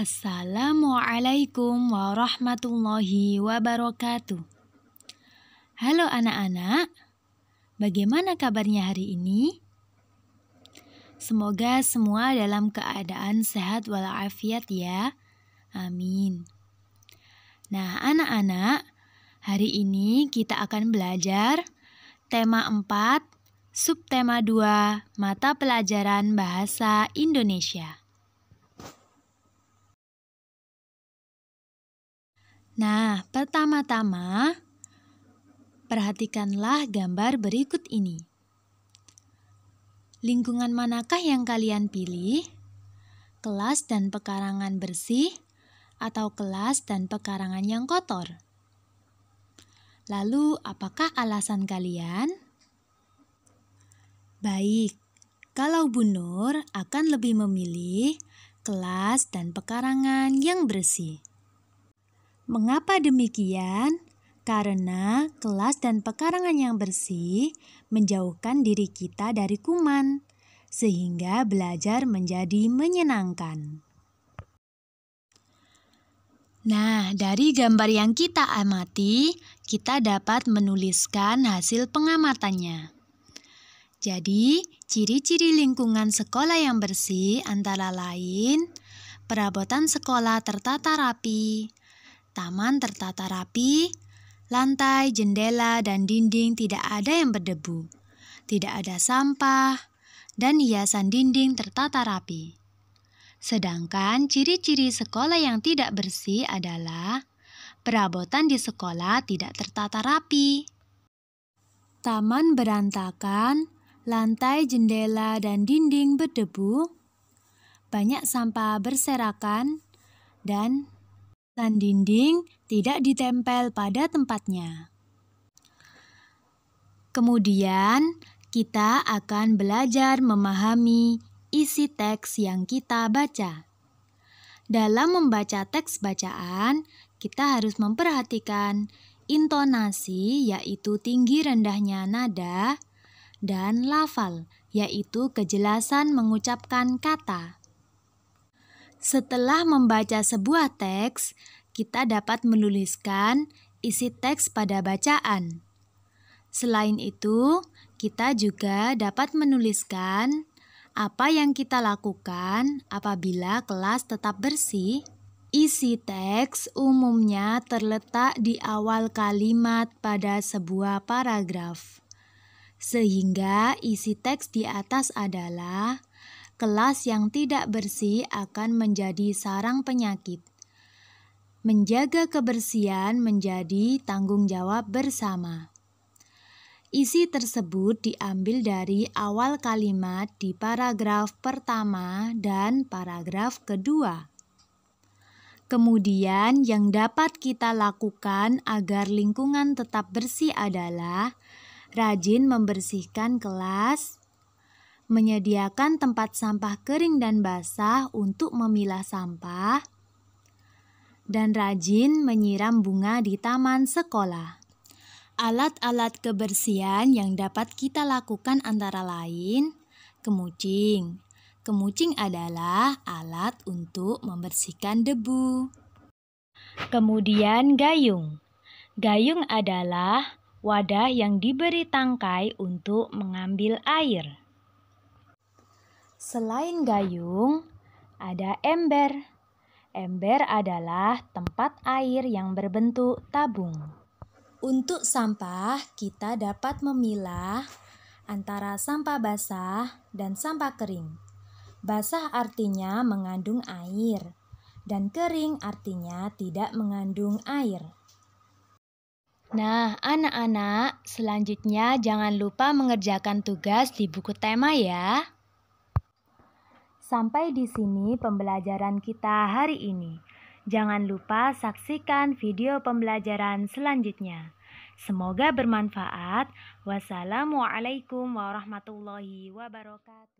Assalamualaikum warahmatullahi wabarakatuh. Halo anak-anak, bagaimana kabarnya hari ini? Semoga semua dalam keadaan sehat walafiat ya. Amin. Nah, anak-anak, hari ini kita akan belajar tema 4, subtema 2, mata pelajaran bahasa Indonesia. Nah, pertama-tama perhatikanlah gambar berikut ini. Lingkungan manakah yang kalian pilih? Kelas dan pekarangan bersih atau kelas dan pekarangan yang kotor? Lalu, apakah alasan kalian? Baik, kalau Bu Nur akan lebih memilih kelas dan pekarangan yang bersih. Mengapa demikian? Karena kelas dan pekarangan yang bersih menjauhkan diri kita dari kuman, sehingga belajar menjadi menyenangkan. Nah, dari gambar yang kita amati, kita dapat menuliskan hasil pengamatannya. Jadi, ciri-ciri lingkungan sekolah yang bersih antara lain: perabotan sekolah tertata rapi, Taman tertata rapi, lantai, jendela, dan dinding tidak ada yang berdebu. Tidak ada sampah, dan hiasan dinding tertata rapi. Sedangkan ciri-ciri sekolah yang tidak bersih adalah perabotan di sekolah tidak tertata rapi. Taman berantakan, lantai, jendela, dan dinding berdebu, banyak sampah berserakan, dan dan dinding tidak ditempel pada tempatnya. Kemudian, kita akan belajar memahami isi teks yang kita baca. Dalam membaca teks bacaan, kita harus memperhatikan intonasi yaitu tinggi rendahnya nada dan lafal yaitu kejelasan mengucapkan kata. Setelah membaca sebuah teks, kita dapat menuliskan isi teks pada bacaan. Selain itu, kita juga dapat menuliskan apa yang kita lakukan apabila kelas tetap bersih. Isi teks umumnya terletak di awal kalimat pada sebuah paragraf, sehingga isi teks di atas adalah Kelas yang tidak bersih akan menjadi sarang penyakit. Menjaga kebersihan menjadi tanggung jawab bersama. Isi tersebut diambil dari awal kalimat di paragraf pertama dan paragraf kedua. Kemudian, yang dapat kita lakukan agar lingkungan tetap bersih adalah rajin membersihkan kelas, menyediakan tempat sampah kering dan basah untuk memilah sampah, dan rajin menyiram bunga di taman sekolah. Alat-alat kebersihan yang dapat kita lakukan antara lain: kemucing. Kemucing adalah alat untuk membersihkan debu. Kemudian gayung. Gayung adalah wadah yang diberi tangkai untuk mengambil air. Selain gayung, ada ember. Ember adalah tempat air yang berbentuk tabung. Untuk sampah, kita dapat memilah antara sampah basah dan sampah kering. Basah artinya mengandung air, dan kering artinya tidak mengandung air. Nah, anak-anak, selanjutnya jangan lupa mengerjakan tugas di buku tema ya. Sampai di sini pembelajaran kita hari ini. Jangan lupa saksikan video pembelajaran selanjutnya. Semoga bermanfaat. Wassalamualaikum warahmatullahi wabarakatuh.